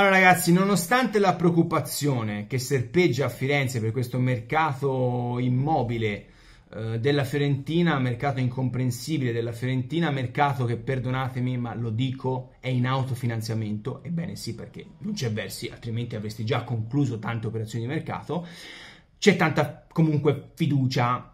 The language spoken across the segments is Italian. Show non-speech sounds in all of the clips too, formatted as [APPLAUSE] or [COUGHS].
Allora ragazzi, nonostante la preoccupazione che serpeggia a Firenze per questo mercato immobile eh, della Fiorentina, mercato incomprensibile della Fiorentina, mercato che perdonatemi ma lo dico è in autofinanziamento, ebbene sì perché non c'è versi, altrimenti avresti già concluso tante operazioni di mercato, c'è tanta comunque fiducia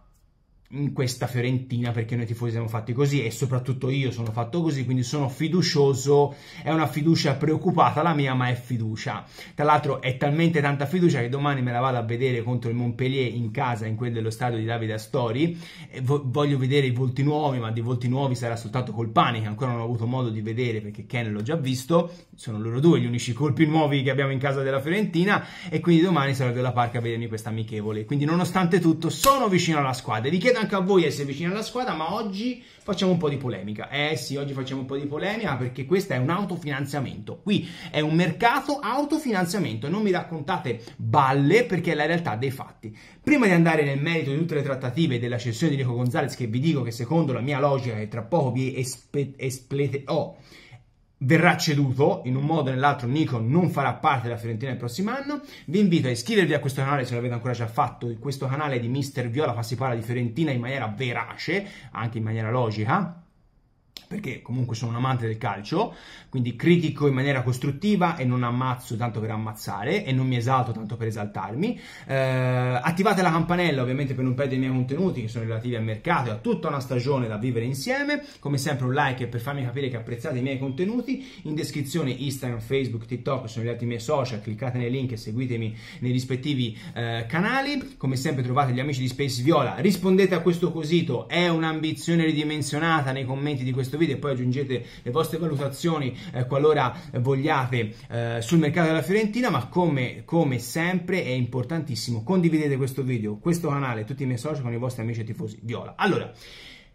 in questa Fiorentina perché noi tifosi siamo fatti così e soprattutto io sono fatto così, quindi sono fiducioso, è una fiducia preoccupata la mia, ma è fiducia. Tra l'altro è talmente tanta fiducia che domani me la vado a vedere contro il Montpellier in casa, in quello dello stadio di Davide Astori, voglio vedere i volti nuovi, ma di volti nuovi sarà soltanto Colpani che ancora non ho avuto modo di vedere perché Ken l'ho già visto, sono loro due gli unici colpi nuovi che abbiamo in casa della Fiorentina e quindi domani sarò della Parca a vedermi questa amichevole. Quindi nonostante tutto sono vicino alla squadra, vi chiedo chiedo anche a voi essere vicini alla squadra, ma oggi facciamo un po' di polemica. Eh sì, oggi facciamo un po' di polemica perché questo è un autofinanziamento. Qui è un mercato autofinanziamento, non mi raccontate balle perché è la realtà dei fatti. Prima di andare nel merito di tutte le trattative della cessione di Nico Gonzalez che vi dico che secondo la mia logica che tra poco vi espe- esplete... Oh, verrà ceduto in un modo o nell'altro Nico non farà parte della Fiorentina il prossimo anno vi invito a iscrivervi a questo canale se non l'avete ancora già fatto questo canale di Mister Viola fa si parla di Fiorentina in maniera verace anche in maniera logica perché comunque sono un amante del calcio, quindi critico in maniera costruttiva e non ammazzo tanto per ammazzare e non mi esalto tanto per esaltarmi. Eh, attivate la campanella ovviamente per non perdere i miei contenuti che sono relativi al mercato e a tutta una stagione da vivere insieme. Come sempre un like per farmi capire che apprezzate i miei contenuti. In descrizione Instagram, Facebook, TikTok sono gli altri miei social, cliccate nei link e seguitemi nei rispettivi eh, canali. Come sempre trovate gli amici di Space Viola, rispondete a questo quesito, è un'ambizione ridimensionata nei commenti di questo video video e poi aggiungete le vostre valutazioni eh, qualora vogliate eh, sul mercato della Fiorentina, ma come, come, sempre è importantissimo condividete questo video, questo canale, tutti i miei social con i vostri amici e tifosi Viola. Allora,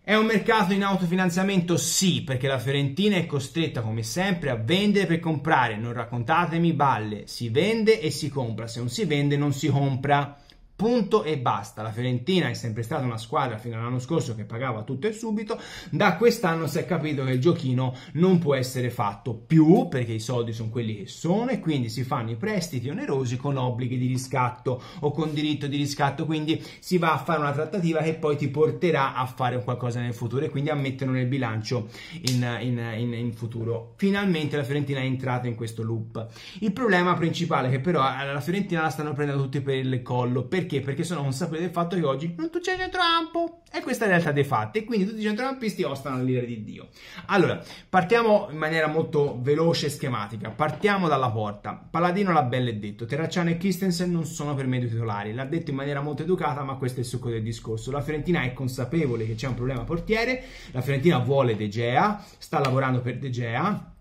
è un mercato in autofinanziamento? Sì, perché la Fiorentina è costretta come sempre a vendere per comprare, non raccontatemi balle, si vende e si compra, se non si vende non si compra. Punto e basta. La Fiorentina è sempre stata una squadra fino all'anno scorso che pagava tutto e subito. Da quest'anno si è capito che il giochino non può essere fatto più perché i soldi sono quelli che sono e quindi si fanno i prestiti onerosi con obblighi di riscatto o con diritto di riscatto. Quindi si va a fare una trattativa che poi ti porterà a fare qualcosa nel futuro e quindi a metterlo nel bilancio in, in, in, in futuro. Finalmente la Fiorentina è entrata in questo loop. Il problema principale è che però eh, la Fiorentina la stanno prendendo tutti per il collo perché perché? Perché sono consapevole del fatto che oggi non c'è centrocampo. E questa è la realtà dei fatti. E quindi tutti i centrocampisti ostano all'ira di Dio. Allora, partiamo in maniera molto veloce e schematica. Partiamo dalla porta. Paladino l'ha belle detto. Terracciano e Christensen non sono per me due titolari. L'ha detto in maniera molto educata, ma questo è il succo del discorso. La Fiorentina è consapevole che c'è un problema portiere. La Fiorentina vuole De Gea. Sta lavorando per De Gea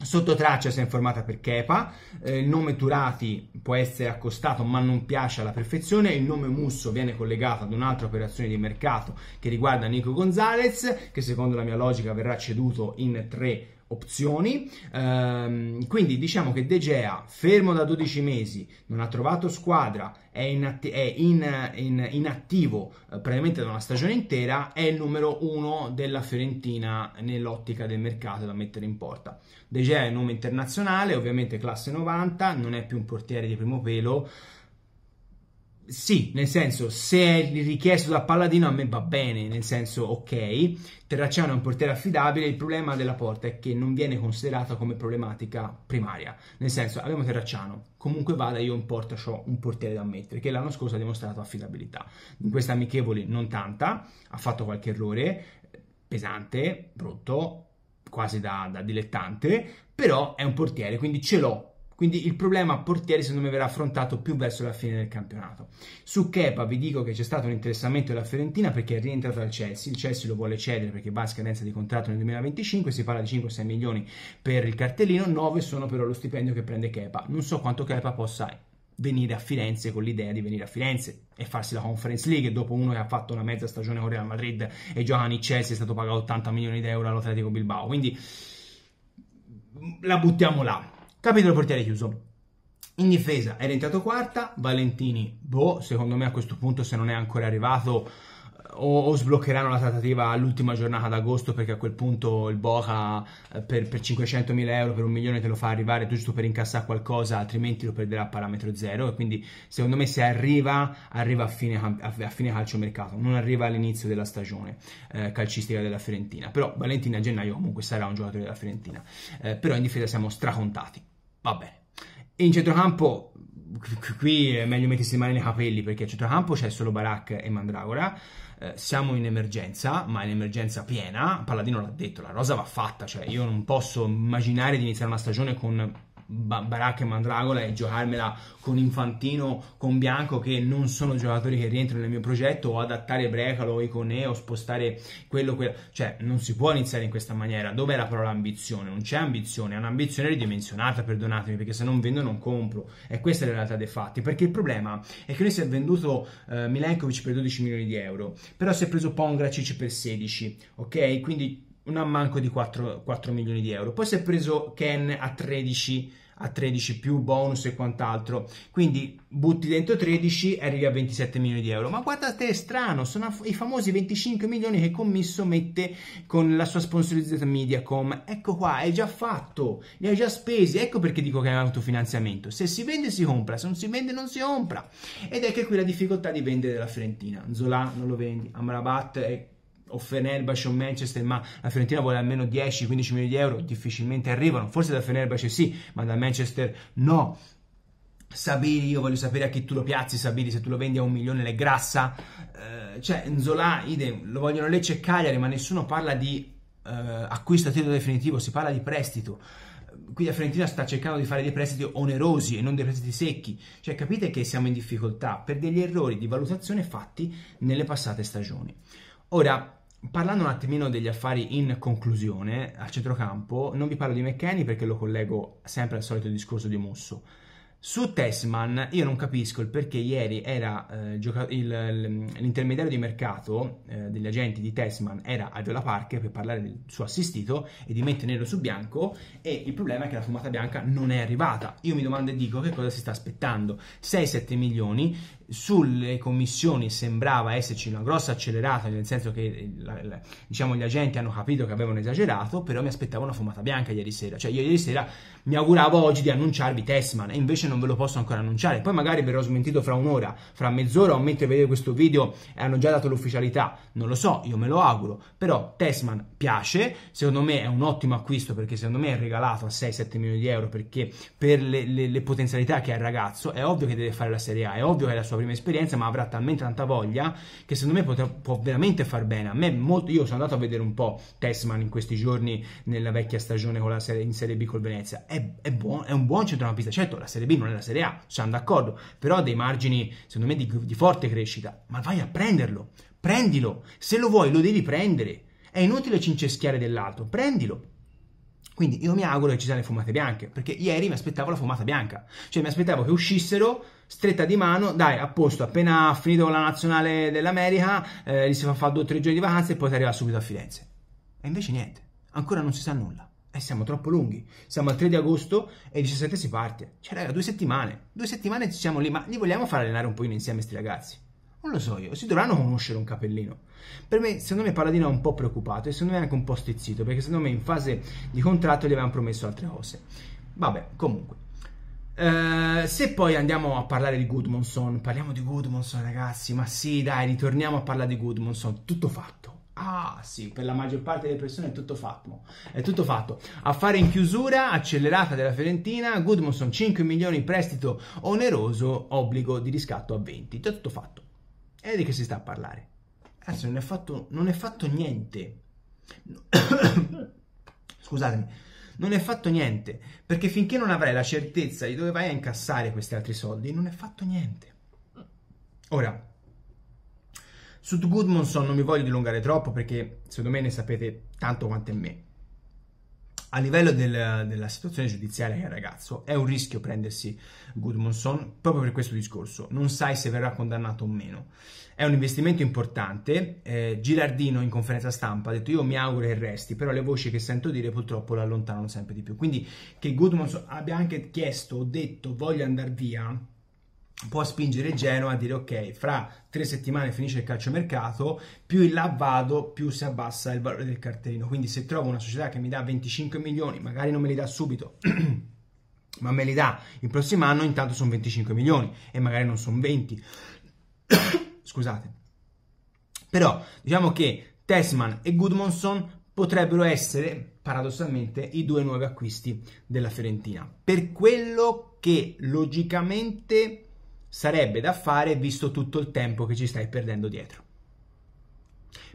Sotto traccia si è informata per Kepa, eh, il nome Turati può essere accostato ma non piace alla perfezione, il nome Musso viene collegato ad un'altra operazione di mercato che riguarda Nico Gonzalez che secondo la mia logica verrà ceduto in tre opzioni. Ehm, quindi diciamo che De Gea, fermo da 12 mesi, non ha trovato squadra, è, inatti- è in, in, inattivo eh, praticamente da una stagione intera, è il numero uno della Fiorentina nell'ottica del mercato da mettere in porta. De Gea è un nome internazionale, ovviamente classe 90, non è più un portiere di primo pelo. Sì, nel senso, se è richiesto da Palladino a me va bene, nel senso, ok, Terracciano è un portiere affidabile, il problema della porta è che non viene considerata come problematica primaria, nel senso, abbiamo Terracciano, comunque vada io in porta ho un portiere da mettere, che l'anno scorso ha dimostrato affidabilità, in questa amichevole non tanta, ha fatto qualche errore, pesante, brutto, quasi da, da dilettante, però è un portiere, quindi ce l'ho quindi il problema portieri secondo me verrà affrontato più verso la fine del campionato. Su Kepa vi dico che c'è stato un interessamento della Fiorentina perché è rientrato al Chelsea, il Chelsea lo vuole cedere perché va a scadenza di contratto nel 2025, si parla di 5-6 milioni per il cartellino, 9 sono però lo stipendio che prende Kepa. Non so quanto Kepa possa venire a Firenze con l'idea di venire a Firenze e farsi la Conference League dopo uno che ha fatto una mezza stagione con Real Madrid e Giovanni Chelsea è stato pagato 80 milioni di euro all'Atletico Bilbao quindi mm, la buttiamo là Capitolo portiere chiuso. In difesa è entrato quarta, Valentini, boh, secondo me a questo punto se non è ancora arrivato eh, o, o sbloccheranno la trattativa all'ultima giornata d'agosto perché a quel punto il Boca eh, per, per 500.000 euro, per un milione te lo fa arrivare giusto per incassare qualcosa altrimenti lo perderà a parametro zero e quindi secondo me se arriva, arriva a fine, a, a fine calciomercato, non arriva all'inizio della stagione eh, calcistica della Fiorentina, però Valentini a gennaio comunque sarà un giocatore della Fiorentina, eh, però in difesa siamo stracontati va bene. In centrocampo qui è meglio mettersi le mani nei capelli perché a centrocampo c'è solo Barak e Mandragora. Eh, siamo in emergenza, ma in emergenza piena. Palladino l'ha detto, la rosa va fatta. Cioè, io non posso immaginare di iniziare una stagione con Baracca e Mandragola e giocarmela con Infantino, con Bianco che non sono giocatori che rientrano nel mio progetto o adattare Brecalo o Icone o spostare quello, quello cioè non si può iniziare in questa maniera dov'è la parola ambizione? Non c'è ambizione è un'ambizione ridimensionata perdonatemi perché se non vendo non compro e questa è la realtà dei fatti perché il problema è che lui si è venduto eh, Milenkovic per 12 milioni di euro però si è preso Pongracic per 16 ok? quindi un ammanco di 4, 4 milioni di euro. Poi si è preso Ken a 13, a 13 più bonus e quant'altro. Quindi butti dentro 13 e arrivi a 27 milioni di euro. Ma guardate, è strano, sono i famosi 25 milioni che Commisso mette con la sua sponsorizzata Mediacom. Ecco qua, è già fatto, li ha già spesi. Ecco perché dico che è un autofinanziamento. Se si vende si compra, se non si vende non si compra. Ed è che qui la difficoltà di vendere la Fiorentina. Zola non lo vendi, Amrabat è o Fenerbahce o Manchester, ma la Fiorentina vuole almeno 10-15 milioni di euro, difficilmente arrivano, forse da Fenerbahce sì, ma da Manchester no. Sabiri, io voglio sapere a chi tu lo piazzi, Sabiri, se tu lo vendi a un milione l'è grassa, eh, cioè Nzola, idem, lo vogliono Lecce e Cagliari, ma nessuno parla di eh, acquisto a titolo definitivo, si parla di prestito. Qui la Fiorentina sta cercando di fare dei prestiti onerosi e non dei prestiti secchi, cioè capite che siamo in difficoltà per degli errori di valutazione fatti nelle passate stagioni. Ora, parlando un attimino degli affari in conclusione, a centrocampo, non vi parlo di McKenny perché lo collego sempre al solito discorso di Musso. Su Tessman io non capisco il perché ieri era, eh, gioca- il, l'intermediario di mercato eh, degli agenti di Tessman era a Viola Parker per parlare del suo assistito e di mettere nero su bianco e il problema è che la fumata bianca non è arrivata. Io mi domando e dico che cosa si sta aspettando. 6-7 milioni sulle commissioni sembrava esserci una grossa accelerata, nel senso che eh, la, la, diciamo, gli agenti hanno capito che avevano esagerato, però mi aspettavo una fumata bianca ieri sera. Cioè, io ieri sera mi auguravo oggi di annunciarvi Tesman, e invece non ve lo posso ancora annunciare. Poi magari verrò smentito fra un'ora, fra mezz'ora o mentre vedete questo video e hanno già dato l'ufficialità. Non lo so, io me lo auguro. Però Tesman piace, secondo me è un ottimo acquisto perché secondo me è regalato a 6-7 milioni di euro perché per le, le, le potenzialità che ha il ragazzo è ovvio che deve fare la Serie A, è ovvio che è la sua sua prima esperienza, ma avrà talmente tanta voglia che secondo me potrà, può veramente far bene. A me molto, io sono andato a vedere un po' Tessman in questi giorni nella vecchia stagione serie, in Serie B col Venezia. È, è, buon, è un buon centrocampista, certo, la Serie B non è la Serie A, siamo d'accordo, però ha dei margini, secondo me, di, di forte crescita. Ma vai a prenderlo, prendilo, se lo vuoi lo devi prendere. È inutile cinceschiare dell'altro, prendilo. Quindi io mi auguro che ci siano le fumate bianche, perché ieri mi aspettavo la fumata bianca, cioè mi aspettavo che uscissero stretta di mano, dai, a posto, appena finito la nazionale dell'America, eh, gli si fa fare due o tre giorni di vacanza e poi ti arriva subito a Firenze. E invece niente, ancora non si sa nulla. E siamo troppo lunghi. Siamo al 3 di agosto e il 17 si parte. Cioè, raga, due settimane. Due settimane siamo lì, ma li vogliamo far allenare un po' insieme questi ragazzi? Non lo so io, si dovranno conoscere un capellino. Per me, secondo me, Paladino è un po' preoccupato e secondo me anche un po' stizzito, perché secondo me in fase di contratto gli avevano promesso altre cose. Vabbè, comunque. Uh, se poi andiamo a parlare di Goodmanson, parliamo di Goodmanson ragazzi, ma sì dai, ritorniamo a parlare di Goodmanson, tutto fatto. Ah sì, per la maggior parte delle persone è tutto fatto. È tutto fatto. Affare in chiusura, accelerata della Fiorentina, Goodmanson 5 milioni in prestito oneroso, obbligo di riscatto a 20. Tutto fatto. E di che si sta a parlare? Adesso non è fatto, non è fatto niente. [COUGHS] Scusatemi, non è fatto niente, perché finché non avrai la certezza di dove vai a incassare questi altri soldi, non è fatto niente. Ora, su Goodmanson non mi voglio dilungare troppo perché secondo me ne sapete tanto quanto me. A livello del, della situazione giudiziaria che ragazzo, è un rischio prendersi Goodmanson proprio per questo discorso. Non sai se verrà condannato o meno. È un investimento importante. Eh, Girardino in conferenza stampa ha detto io mi auguro che resti, però le voci che sento dire purtroppo lo allontanano sempre di più. Quindi che Goodmanson abbia anche chiesto o detto voglio andare via può spingere Genoa a dire ok, fra tre settimane finisce il calciomercato, più in là vado, più si abbassa il valore del cartellino. Quindi se trovo una società che mi dà 25 milioni, magari non me li dà subito, [CLEARS THROAT] ma me li dà il prossimo anno, intanto sono 25 milioni e magari non sono [COUGHS] 20. Scusate. Però diciamo che Tesman e Goodmanson potrebbero essere paradossalmente i due nuovi acquisti della Fiorentina. Per quello che logicamente sarebbe da fare visto tutto il tempo che ci stai perdendo dietro.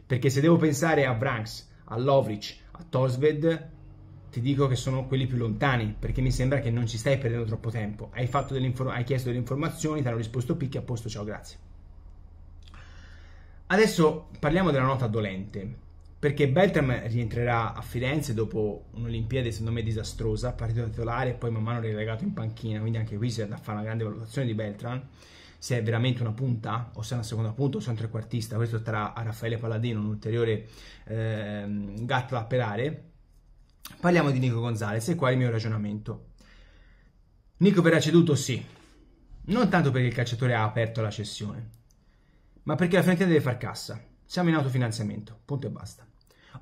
Perché se devo pensare a Branks, a Lovric, a Torsved, ti dico che sono quelli più lontani, perché mi sembra che non ci stai perdendo troppo tempo. Hai, hai chiesto delle informazioni, ti hanno risposto picchi, a posto, ciao, grazie. Adesso parliamo della nota dolente perché Beltram rientrerà a Firenze dopo un'Olimpiade secondo me disastrosa, partito titolare e poi man mano relegato in panchina, quindi anche qui si è da fare una grande valutazione di Beltram, se è veramente una punta o se è una seconda punta o se è un trequartista, questo starà a Raffaele Palladino, un ulteriore eh, gatto da pelare. Parliamo di Nico Gonzalez e qua il mio ragionamento. Nico verrà ceduto sì, non tanto perché il calciatore ha aperto la cessione, ma perché la Fiorentina deve far cassa. Siamo in autofinanziamento, punto e basta.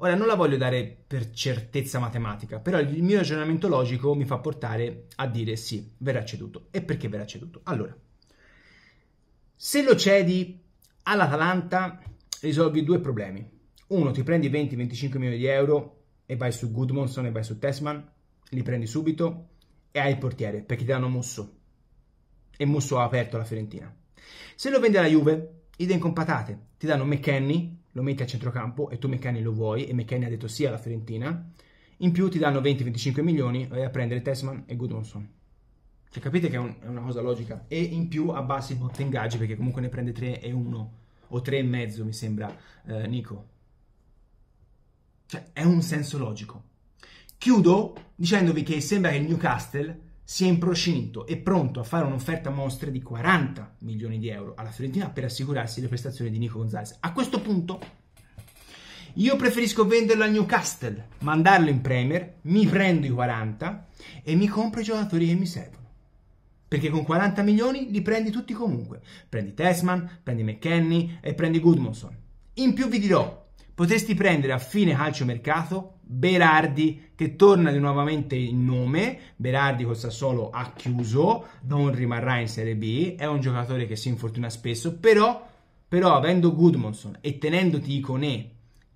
Ora non la voglio dare per certezza matematica, però il mio ragionamento logico mi fa portare a dire sì, verrà ceduto. E perché verrà ceduto? Allora, se lo cedi all'Atalanta risolvi due problemi. Uno, ti prendi 20-25 milioni di euro e vai su Goodmanson e vai su Tesman, li prendi subito e hai il portiere perché ti danno Musso. E Musso ha aperto la Fiorentina. Se lo vendi alla Juve, idem con patate, ti danno McKenny lo metti a centrocampo e tu Meccani lo vuoi e Meccani ha detto sì alla Fiorentina, in più ti danno 20-25 milioni vai a prendere Tessman e Goodmanson. Cioè capite che è, un, è, una cosa logica? E in più abbassi il botte ingaggi perché comunque ne prende 3 e 1 o 3 e mezzo mi sembra eh, Nico. Cioè è un senso logico. Chiudo dicendovi che sembra che il Newcastle sia in procinto e pronto a fare un'offerta mostra di 40 milioni di euro alla Fiorentina per assicurarsi le prestazioni di Nico Gonzalez. A questo punto io preferisco venderlo al Newcastle, mandarlo in Premier, mi prendo i 40 e mi compro i giocatori che mi servono. Perché con 40 milioni li prendi tutti comunque. Prendi Tesman, prendi McKenney e prendi Goodmanson. In più vi dirò, potresti prendere a fine calcio mercato Berardi che torna di nuovamente in nome, Berardi con Sassuolo ha chiuso, non rimarrà in Serie B, è un giocatore che si infortuna spesso, però, però avendo Goodmanson e tenendo Ticone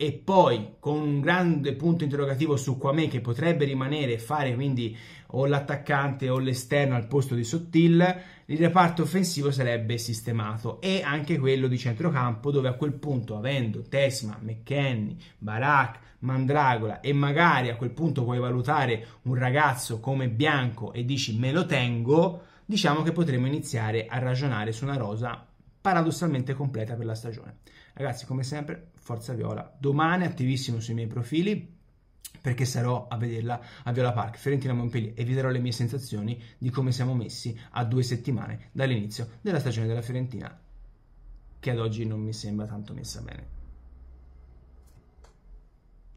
e poi con un grande punto interrogativo su Quame che potrebbe rimanere e fare quindi o l'attaccante o l'esterno al posto di Sottil, il reparto offensivo sarebbe sistemato e anche quello di centrocampo dove a quel punto avendo Tesma, McKenny, Barak, Mandragola e magari a quel punto puoi valutare un ragazzo come Bianco e dici me lo tengo, diciamo che potremmo iniziare a ragionare su una rosa paradossalmente completa per la stagione. Ragazzi, come sempre, forza Viola. Domani attivissimo sui miei profili perché sarò a vederla a Viola Park, Fiorentina Montpellier e vi darò le mie sensazioni di come siamo messi a due settimane dall'inizio della stagione della Fiorentina che ad oggi non mi sembra tanto messa bene.